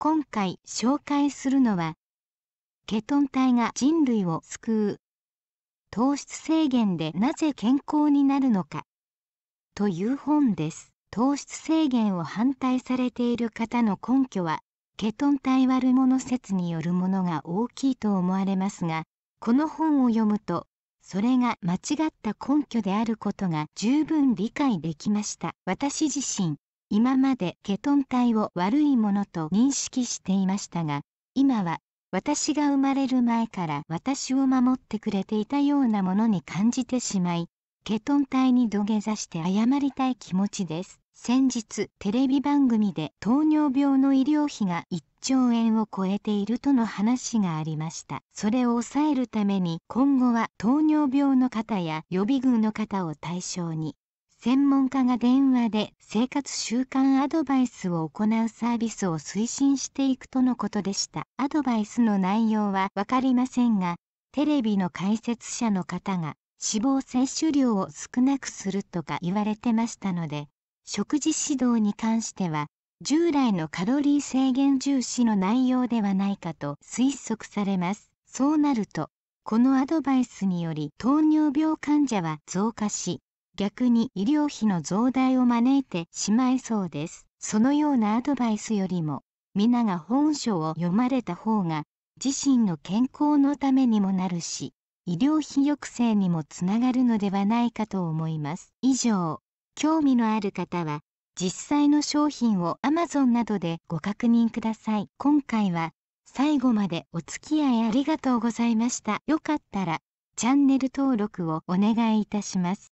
今回紹介するのはケトン体が人類を救う糖質制限でなぜ健康になるのかという本です糖質制限を反対されている方の根拠はケトン体悪者説によるものが大きいと思われますがこの本を読むとそれが間違った根拠であることが十分理解できました私自身今までケトン体を悪いものと認識していましたが、今は私が生まれる前から私を守ってくれていたようなものに感じてしまい、ケトン体に土下座して謝りたい気持ちです。先日テレビ番組で糖尿病の医療費が1兆円を超えているとの話がありましたそれを抑えるために今後は糖尿病の方や予備軍の方を対象に専門家が電話で生活習慣アドバイスを行うサービスを推進していくとのことでした。アドバイスの内容は分かりませんが、テレビの解説者の方が脂肪摂取量を少なくするとか言われてましたので、食事指導に関しては、従来のカロリー制限重視の内容ではないかと推測されます。そうなると、このアドバイスにより糖尿病患者は増加し、逆に医療費の増大を招いてしまいそうです。そのようなアドバイスよりも、皆が本書を読まれた方が、自身の健康のためにもなるし、医療費抑制にもつながるのではないかと思います。以上、興味のある方は、実際の商品を Amazon などでご確認ください。今回は最後までお付き合いありがとうございました。よかったらチャンネル登録をお願いいたします。